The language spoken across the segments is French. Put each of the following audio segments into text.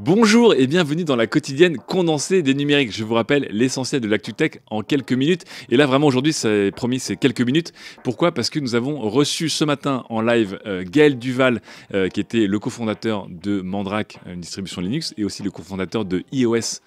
Bonjour et bienvenue dans la quotidienne condensée des numériques. Je vous rappelle l'essentiel de l'actu tech en quelques minutes. Et là, vraiment, aujourd'hui, c'est promis, c'est quelques minutes. Pourquoi Parce que nous avons reçu ce matin en live euh, Gaël Duval, euh, qui était le cofondateur de Mandrake, une distribution Linux, et aussi le cofondateur de iOS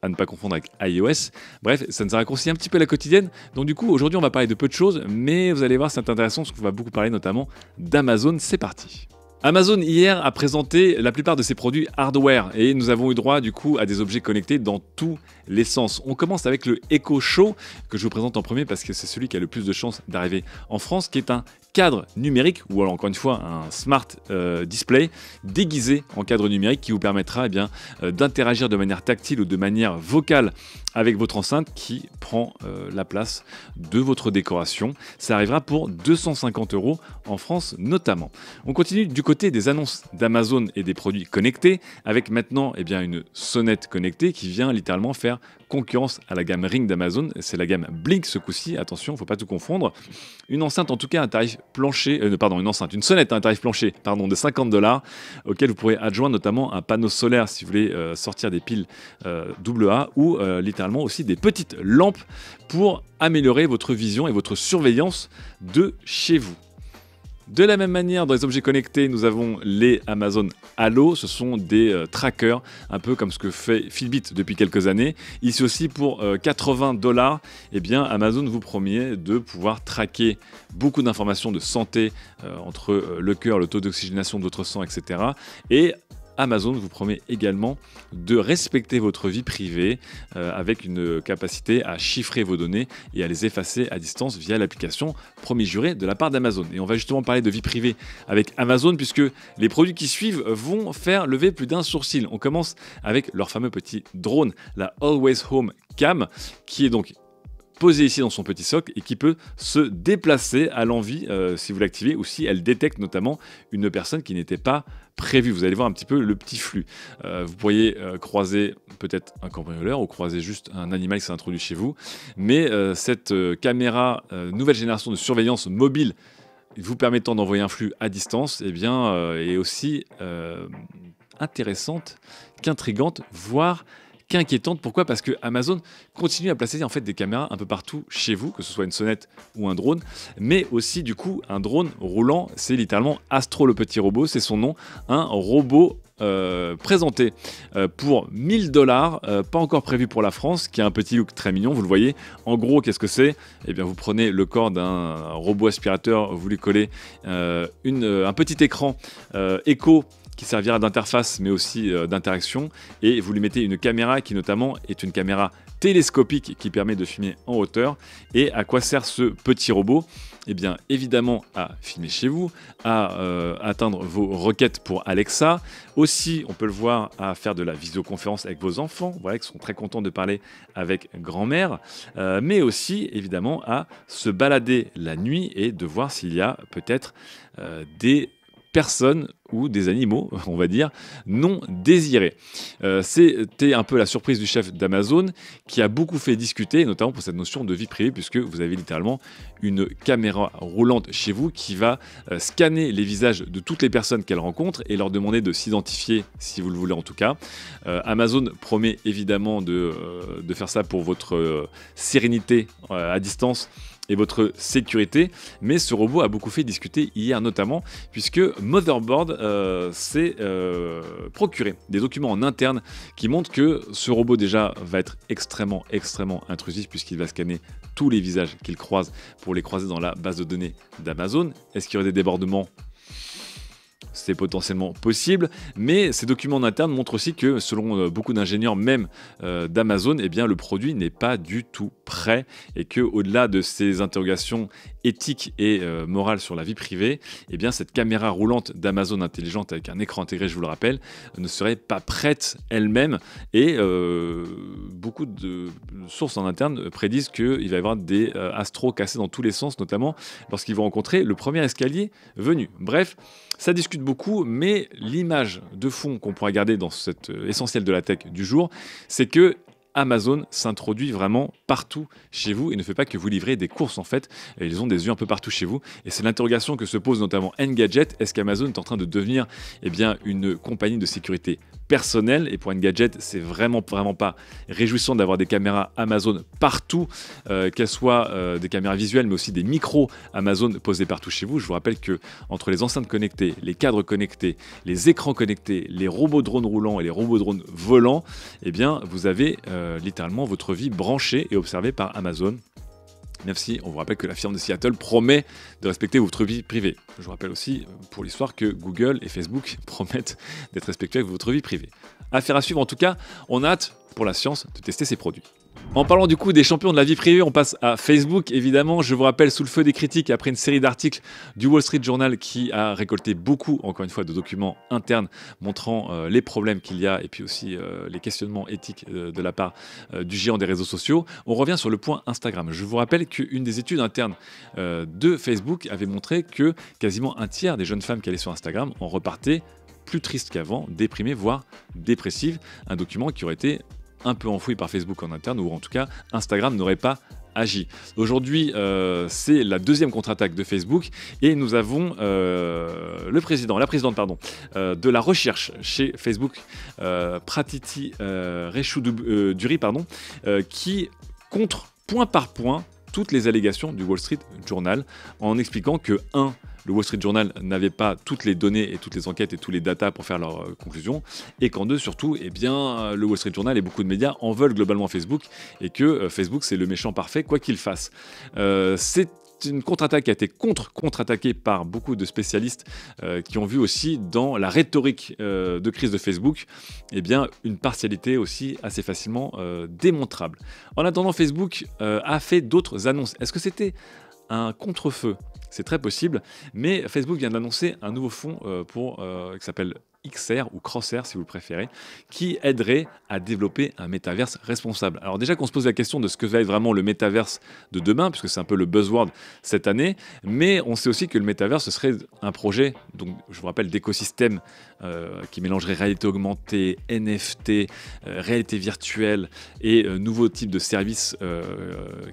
à ne pas confondre avec iOS. Bref, ça nous a raccourci un petit peu la quotidienne. Donc du coup, aujourd'hui, on va parler de peu de choses, mais vous allez voir, c'est intéressant parce qu'on va beaucoup parler notamment d'Amazon. C'est parti. Amazon hier a présenté la plupart de ses produits hardware et nous avons eu droit du coup à des objets connectés dans tous les sens. On commence avec le Echo Show que je vous présente en premier parce que c'est celui qui a le plus de chances d'arriver en France, qui est un cadre numérique ou alors encore une fois un smart euh, display déguisé en cadre numérique qui vous permettra eh bien euh, d'interagir de manière tactile ou de manière vocale avec votre enceinte qui prend euh, la place de votre décoration. Ça arrivera pour 250 euros en France notamment. On continue du côté des annonces d'Amazon et des produits connectés avec maintenant eh bien une sonnette connectée qui vient littéralement faire concurrence à la gamme Ring d'Amazon. C'est la gamme Blink ce coup-ci. Attention, faut pas tout confondre. Une enceinte en tout cas à tarif plancher, euh, pardon, une enceinte, une sonnette un tarif plancher pardon, de 50 dollars, auquel vous pourrez adjoindre notamment un panneau solaire si vous voulez euh, sortir des piles AA euh, ou littéralement aussi des petites lampes pour améliorer votre vision et votre surveillance de chez vous. De la même manière, dans les objets connectés, nous avons les Amazon Halo. Ce sont des euh, trackers, un peu comme ce que fait Fitbit depuis quelques années. Ici aussi, pour 80 euh, dollars, eh bien, Amazon vous promet de pouvoir traquer beaucoup d'informations de santé euh, entre le cœur, le taux d'oxygénation de votre sang, etc. Et Amazon vous promet également de respecter votre vie privée euh, avec une capacité à chiffrer vos données et à les effacer à distance via l'application Promis Juré de la part d'Amazon. Et on va justement parler de vie privée avec Amazon puisque les produits qui suivent vont faire lever plus d'un sourcil. On commence avec leur fameux petit drone, la Always Home Cam, qui est donc posée ici dans son petit socle et qui peut se déplacer à l'envie euh, si vous l'activez ou si elle détecte notamment une personne qui n'était pas prévue. Vous allez voir un petit peu le petit flux. Euh, vous pourriez euh, croiser peut-être un cambrioleur ou croiser juste un animal qui s'est introduit chez vous. Mais cette caméra nouvelle génération de surveillance mobile vous permettant d'envoyer un flux à distance eh bien, est aussi intéressante qu'intrigante, voire inquiétante. Pourquoi Parce que Amazon continue à placer en fait des caméras un peu partout chez vous, que ce soit une sonnette ou un drone, mais aussi du coup un drone roulant. C'est littéralement Astro le petit robot, c'est son nom, un robot euh, présenté euh, pour 1000 dollars, euh, pas encore prévu pour la France, qui a un petit look très mignon, vous le voyez. En gros, qu'est-ce que c'est Eh bien, vous prenez le corps d'un robot aspirateur, vous lui collez un petit écran écho qui servira d'interface mais aussi euh, d'interaction. Et vous lui mettez une caméra qui notamment est une caméra télescopique qui permet de filmer en hauteur. Et à quoi sert ce petit robot Eh bien évidemment à filmer chez vous, à euh, atteindre vos requêtes pour Alexa. Aussi, on peut le voir à faire de la visioconférence avec vos enfants, voilà, qui sont très contents de parler avec grand-mère. Euh, mais aussi évidemment à se balader la nuit et de voir s'il y a peut-être des personnes ou des animaux, on va dire, non désirés. Euh, c'était un peu la surprise du chef d'Amazon qui a beaucoup fait discuter, notamment pour cette notion de vie privée, puisque vous avez littéralement une caméra roulante chez vous qui va euh, scanner les visages de toutes les personnes qu'elle rencontre et leur demander de s'identifier, si vous le voulez en tout cas. Euh, Amazon promet évidemment de, faire ça pour votre sérénité à distance et votre sécurité. Mais ce robot a beaucoup fait discuter hier notamment puisque Motherboard euh, s'est euh, procuré des documents en interne qui montrent que ce robot déjà va être extrêmement extrêmement intrusif puisqu'il va scanner tous les visages qu'il croise pour les croiser dans la base de données d'Amazon. Est-ce qu'il y aurait des débordements c'est potentiellement possible, mais ces documents en interne montrent aussi que selon euh, beaucoup d'ingénieurs, même euh, d'Amazon, eh bien le produit n'est pas du tout prêt et que au-delà de ces interrogations éthiques et euh, morales sur la vie privée, eh bien cette caméra roulante d'Amazon intelligente avec un écran intégré, je vous le rappelle, ne serait pas prête elle-même et beaucoup de sources en interne prédisent qu'il va y avoir des astros cassés dans tous les sens, notamment lorsqu'ils vont rencontrer le premier escalier venu. Bref, ça discute beaucoup, mais l'image de fond qu'on pourra garder dans cet euh, essentiel de la tech du jour, c'est que Amazon s'introduit vraiment partout chez vous et ne fait pas que vous livrer des courses en fait. Ils ont des yeux un peu partout chez vous et c'est l'interrogation que se pose notamment Engadget. Est-ce qu'Amazon est en train de devenir eh bien, une compagnie de sécurité personnel. Et pour une gadget c'est vraiment, vraiment pas réjouissant d'avoir des caméras Amazon partout, euh, qu'elles soient euh, des caméras visuelles, mais aussi des micros Amazon posés partout chez vous. Je vous rappelle que entre les enceintes connectées, les cadres connectés, les écrans connectés, les robots drones roulants et les robots drones volants, eh bien, vous avez euh, littéralement votre vie branchée et observée par Amazon. Même si on vous rappelle que la firme de Seattle promet de respecter votre vie privée. Je vous rappelle aussi pour l'histoire que Google et Facebook promettent d'être respectueux avec votre vie privée. Affaire à suivre en tout cas, on hâte pour la science de tester ces produits. En parlant du coup des champions de la vie privée, on passe à Facebook. Évidemment, je vous rappelle, sous le feu des critiques, après une série d'articles du Wall Street Journal qui a récolté beaucoup, encore une fois, de documents internes montrant euh, les problèmes qu'il y a et puis aussi euh, les questionnements éthiques euh, de la part du géant des réseaux sociaux, on revient sur le point Instagram. Je vous rappelle qu'une des études internes de Facebook avait montré que quasiment un tiers des jeunes femmes qui allaient sur Instagram en repartaient plus tristes qu'avant, déprimées, voire dépressives. Un document qui aurait été un peu enfoui par Facebook en interne, ou en tout cas Instagram n'aurait pas agi. Aujourd'hui, euh, c'est la deuxième contre-attaque de Facebook et nous avons euh, le président, la présidente pardon, euh, de la recherche chez Facebook, Pratiti Reshuduri, pardon, qui contre point par point toutes les allégations du Wall Street Journal en expliquant que 1 le Wall Street Journal n'avait pas toutes les données et toutes les enquêtes et tous les datas pour faire leurs euh, conclusions, et qu'en deux, surtout, eh bien, euh, le Wall Street Journal et beaucoup de médias en veulent globalement Facebook, et que euh, Facebook, c'est le méchant parfait, quoi qu'il fasse. c'est c'est une contre-attaque qui a été contre-contre-attaquée par beaucoup de spécialistes euh, qui ont vu aussi dans la rhétorique euh, de crise de Facebook eh bien, une partialité aussi assez facilement euh, démontrable. En attendant, Facebook a fait d'autres annonces. Est-ce que c'était un contre-feu c'est très possible, mais Facebook vient d'annoncer un nouveau fonds pour, qui s'appelle XR ou CrossR si vous préférez, qui aiderait à développer un métaverse responsable. Alors déjà qu'on se pose la question de ce que va être vraiment le métaverse de demain, puisque c'est un peu le buzzword cette année, mais on sait aussi que le métaverse ce serait un projet, donc je vous rappelle, d'écosystème euh, qui mélangerait réalité augmentée, NFT, euh, réalité virtuelle et euh, nouveaux types de services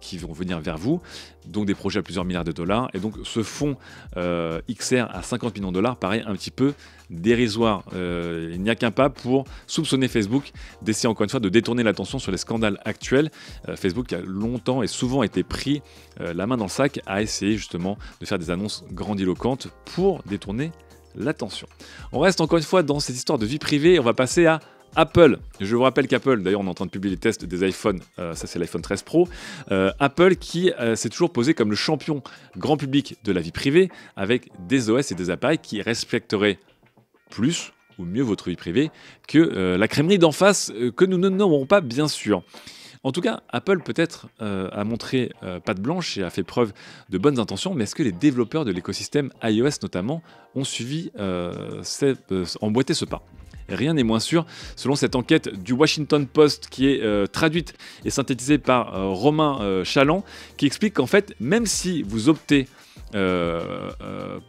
qui vont venir vers vous, donc des projets à plusieurs milliards de dollars. Et donc ce fonds XR à 50 millions de dollars paraît un petit peu dérisoire. Euh, il n'y a qu'un pas pour soupçonner Facebook d'essayer encore une fois de détourner l'attention sur les scandales actuels. Euh, Facebook a longtemps et souvent été pris euh, la main dans le sac a essayer justement de faire des annonces grandiloquentes pour détourner l'attention. On reste encore une fois dans cette histoire de vie privée on va passer à Apple, je vous rappelle qu'Apple, d'ailleurs on est en train de publier les tests des iPhones, ça c'est l'iPhone 13 Pro, Apple qui s'est toujours posé comme le champion grand public de la vie privée avec des OS et des appareils qui respecteraient plus ou mieux votre vie privée que euh, la crèmerie d'en face euh, que nous ne nommerons pas bien sûr. En tout cas, Apple peut-être euh, a montré patte blanche et a fait preuve de bonnes intentions, mais est-ce que les développeurs de l'écosystème iOS notamment ont suivi, emboîté ce pas rien n'est moins sûr. Selon cette enquête du Washington Post qui est euh, traduite et synthétisée par euh, Romain euh, Chaland, qui explique qu'en fait, même si vous optez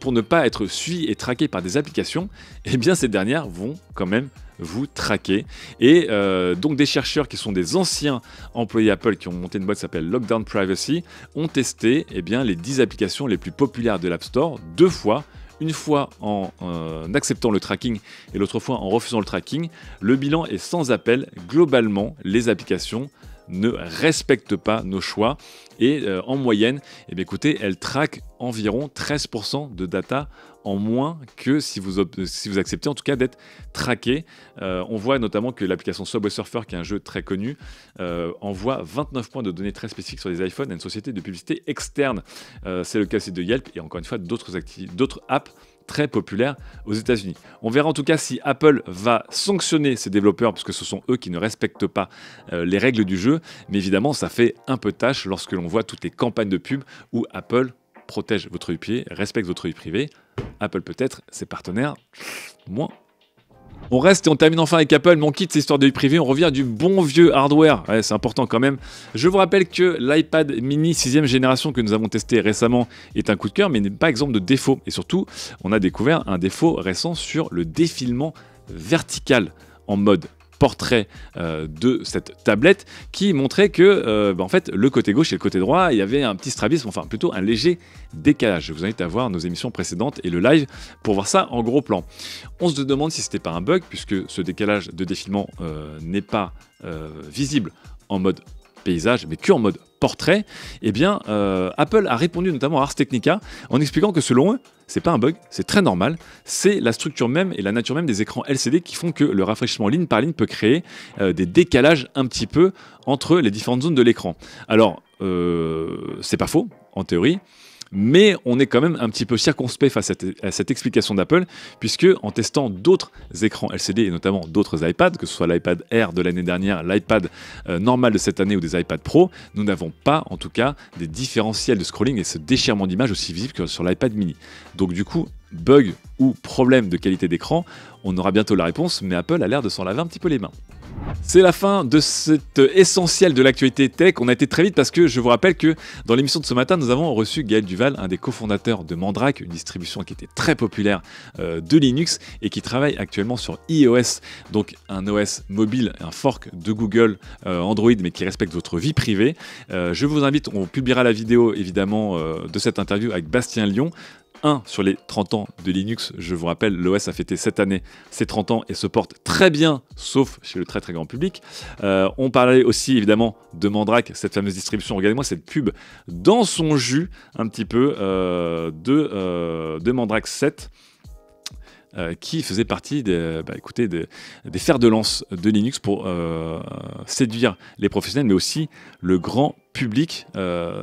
pour ne pas être suivi et traqué par des applications, eh bien ces dernières vont quand même vous traquer. Et donc des chercheurs qui sont des anciens employés Apple qui ont monté une boîte qui s'appelle Lockdown Privacy ont testé eh bien, les 10 applications les plus populaires de l'App Store deux fois une fois en euh, acceptant le tracking et l'autre fois en refusant le tracking, le bilan est sans appel. Globalement, les applications ne respecte pas nos choix. Et euh, en moyenne, eh elle traque écoutez, environ 13% de data en moins que si vous, si vous acceptez en tout cas d'être traqué. Euh, on voit notamment que l'application Subway Surfer, qui est un jeu très connu, euh, envoie 29 points de données très spécifiques sur les iPhones à une société de publicité externe. c'est le cas aussi de Yelp et encore une fois d'autres apps très populaire aux États-Unis. On verra en tout cas si Apple va sanctionner ses développeurs, parce que ce sont eux qui ne respectent pas euh, les règles du jeu, mais évidemment ça fait un peu tâche lorsque l'on voit toutes les campagnes de pub où Apple protège votre vie respecte votre vie privée. Apple peut-être, ses partenaires, moins on reste et on termine enfin avec Apple. Mon kit, cette histoire de vie privée. On revient du bon vieux hardware. c'est important quand même. Je vous rappelle que l'iPad mini 6ème génération que nous avons testé récemment est un coup de cœur, mais n'est pas exemple de défaut. Et surtout, on a découvert un défaut récent sur le défilement vertical en mode portrait euh, de cette tablette qui montrait que euh, bah, en fait le côté gauche et le côté droit il y avait un petit strabisme enfin plutôt un léger décalage je vous invite à voir nos émissions précédentes et le live pour voir ça en gros plan on se demande si c'était pas un bug puisque ce décalage de défilement euh, n'est pas visible en mode paysage mais qu'en en mode portrait, eh bien, euh, Apple a répondu notamment à Ars Technica en expliquant que selon eux, c'est pas un bug, c'est très normal, c'est la structure même et la nature même des écrans LCD qui font que le rafraîchissement ligne par ligne peut créer euh, des décalages un petit peu entre les différentes zones de l'écran. Alors, euh, c'est pas faux, en théorie, mais on est quand même un petit peu circonspect face à cette, explication d'Apple, puisque en testant d'autres écrans LCD et notamment d'autres iPads, que ce soit l'iPad Air de l'année dernière, l'iPad euh, normal de cette année ou des iPad Pro, nous n'avons pas en tout cas des différentiels de scrolling et ce déchirement d'image aussi visible que sur l'iPad mini. Donc du coup, bug ou problème de qualité d'écran, on aura bientôt la réponse, mais Apple a l'air de s'en laver un petit peu les mains. C'est la fin de cet essentiel de l'actualité tech. On a été très vite parce que je vous rappelle que dans l'émission de ce matin, nous avons reçu Gaël Duval, un des cofondateurs de Mandrake, une distribution qui était très populaire euh, de Linux et qui travaille actuellement sur iOS, donc un OS mobile, un fork de Google euh, Android, mais qui respecte votre vie privée. Euh, je vous invite, on publiera la vidéo évidemment de cette interview avec Bastien Lyon sur les 30 ans de Linux. Je vous rappelle, l'OS a fêté cette année ses 30 ans et se porte très bien, sauf chez le très très grand public. Euh, on parlait aussi évidemment de Mandrake, cette fameuse distribution. Regardez-moi cette pub dans son jus un petit peu euh, de, euh, Mandrake 7. Euh, qui faisait partie des, bah, écoutez, des, fers de lance de Linux pour séduire les professionnels, mais aussi le grand public.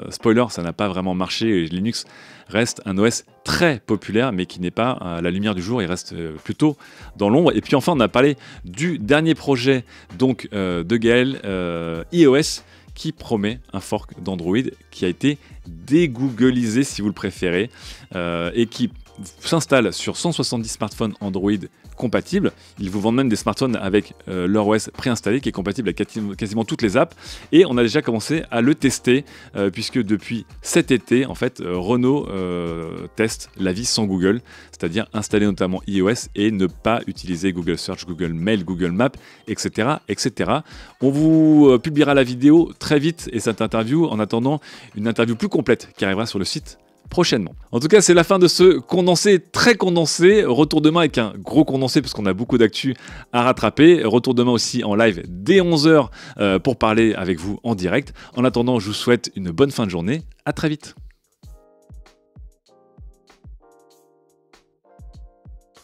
spoiler, ça n'a pas vraiment marché. Linux reste un OS très populaire, mais qui n'est pas à la lumière du jour, il reste euh, plutôt dans l'ombre. Et puis enfin, on a parlé du dernier projet donc, euh, de Gaël, euh, iOS, qui promet un fork d'Android qui a été dégoogliser si vous le préférez, euh, et qui s'installe sur 170 smartphones Android compatibles. Ils vous vendent même des smartphones avec euh, leur OS préinstallé qui est compatible avec quasiment toutes les apps. Et on a déjà commencé à le tester euh, puisque depuis cet été, en fait, Renault teste la vie sans Google, c'est-à-dire installer notamment iOS et ne pas utiliser Google Search, Google Mail, Google Maps, etc. etc. On vous publiera la vidéo très vite et cette interview. En attendant, une interview plus complète qui arrivera sur le site prochainement. En tout cas, c'est la fin de ce condensé très condensé. Retour demain avec un gros condensé parce qu'on a beaucoup d'actu à rattraper. Retour demain aussi en live dès 11h euh, pour parler avec vous en direct. En attendant, je vous souhaite une bonne fin de journée. À très vite.